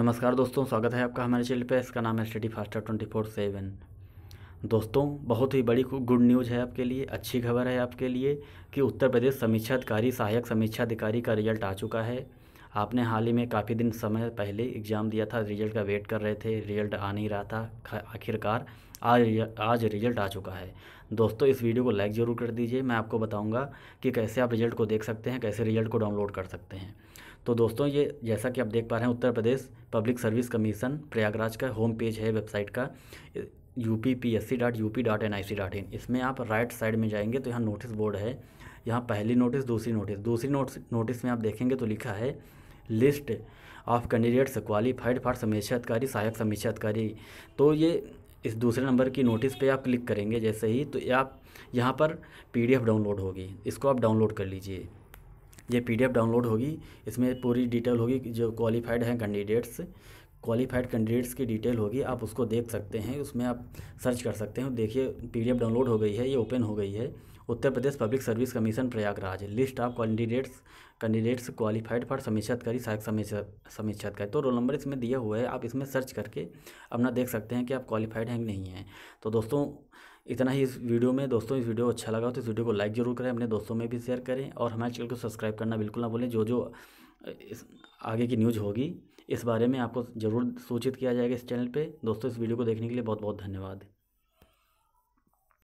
नमस्कार दोस्तों स्वागत है आपका हमारे चैनल पे इसका नाम है study faster twenty four seven दोस्तों बहुत ही बड़ी गुड न्यूज़ है आपके लिए अच्छी खबर है आपके लिए कि उत्तर प्रदेश समीक्षा अधिकारी सहायक समीक्षा अधिकारी का रिजल्ट आ चुका है आपने हाल ही में काफ़ी दिन समय पहले एग्ज़ाम दिया था रिजल्ट का वेट कर रहे थे रिजल्ट आ नहीं रहा था आखिरकार आज आज रिजल्ट आ चुका है दोस्तों इस वीडियो को लाइक ज़रूर कर दीजिए मैं आपको बताऊंगा कि कैसे आप रिजल्ट को देख सकते हैं कैसे रिजल्ट को डाउनलोड कर सकते हैं तो दोस्तों ये जैसा कि आप देख पा रहे हैं Uttar Pradesh public service commission Prayagraj का होम पेज है वेबसाइट का U P P S C dot U P dot N I C dot in इसमें आप राइट साइड में जाएंगे तो यहाँ नोटिस बोर्ड है यहाँ पहली नोटिस दूसरी नोटिस दूसरी नोटिस नोटिस में आप देखेंगे तो लिखा है list of candidates qualified for समीक्षा अधिकारी सहायक समीक्षा अधिकारी तो ये इस दूसरे नंबर की नोटिस पे आप क्लिक करेंगे जैसे ही तो आप यहाँ पर पीडीएफ डाउनलोड होगी इसको आप डाउनलोड कर लीजिए ये पीडीएफ डाउनलोड होगी इसमें पूरी डिटेल होगी जो क्वालिफाइड हैं कैंडिडेट्स क्वालिफाइड कैंडिडेट्स की डिटेल होगी आप उसको देख सकते हैं उसमें आप सर्च कर सकते हैं देखिए पीडीएफ डाउनलोड हो गई है ये ओपन हो गई है Uttar Pradesh public service commission Prayagraj list of candidates candidates qualified for करी सहायक समीक्षा करी तो रोल नंबर इसमें दिया हुआ है आप इसमें सर्च करके अपना देख सकते हैं कि आप क्वालिफाइड हैं कि नहीं हैं तो दोस्तों इतना ही इस वीडियो में दोस्तों इस वीडियो को अच्छा लगा तो इस वीडियो को लाइक जरूर करें अपने दोस्तों में भी शेयर करें और हमारे चैनल को सब्सक्राइब करना बिल्कुल ना भूलें जो जो इस आगे की न्यूज़ होगी इस बारे में आपको ज़रूर सूचित किया जाएगा इस चैनल पे दोस्तों इस वीडियो को देखने के लिए बहुत बहुत धन्यवाद